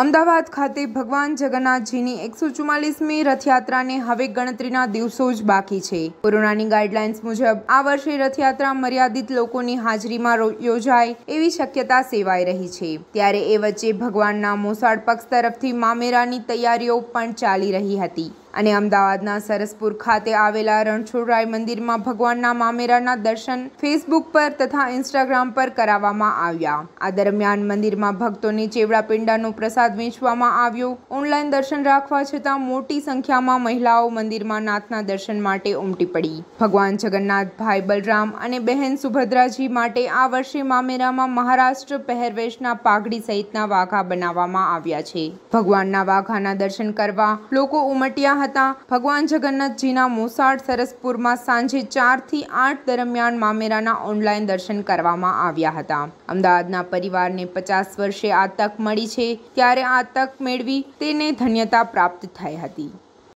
અમદાવાદ ખાતે ભગવાન જગન્નાથજીની એકસો ચુમ્માલીસમી રથયાત્રાને હવે ગણતરીના દિવસો જ બાકી છે કોરોનાની ગાઈડલાઇન્સ મુજબ આ વર્ષે રથયાત્રા મર્યાદિત લોકોની હાજરીમાં યોજાય એવી શક્યતા સેવાઈ રહી છે ત્યારે એ વચ્ચે ભગવાનના મોસાળ પક્ષ તરફથી મામેરાની તૈયારીઓ પણ ચાલી રહી હતી અને અમદાવાદના સરસપુર ખાતે આવેલા રણછોડરાય મંદિરમાં ભગવાનના મામેરાના દર્શન ફેસબુક પર તથા ઇન્સ્ટાગ્રામ પર કરાવવામાં આવ્યા આ દરમિયાન મંદિરમાં ભક્તોને ચેવડાપિંડાનો પ્રસાદ વેચવામાં આવ્યો ઓનલાઈન દર્શન રાખવા છતાં મોટી સંખ્યામાં મહિલાઓ મંદિરમાં નાથના દર્શન માટે ઉમટી પડી ભગવાન જગન્નાથ ભાઈ બલરામ અને બહેન સુભદ્રાજી માટે આ વર્ષે મામેરામાં મહારાષ્ટ્ર પહેરવેશના પાઘડી સહિતના વાઘા બનાવવામાં આવ્યા છે ભગવાનના વાઘાના દર્શન કરવા લોકો ઉમટ્યા હતા ભગવાન જગન્નાથજીના મોસાળ સરસપુરમાં સાંજે ચારથી આઠ દરમિયાન મામેરાના ઓનલાઈન દર્શન કરવામાં આવ્યા હતા અમદાવાદના પરિવારને પચાસ વર્ષે આ તક મળી છે ત્યારે આ તક મેળવી તેને ધન્યતા પ્રાપ્ત થઈ હતી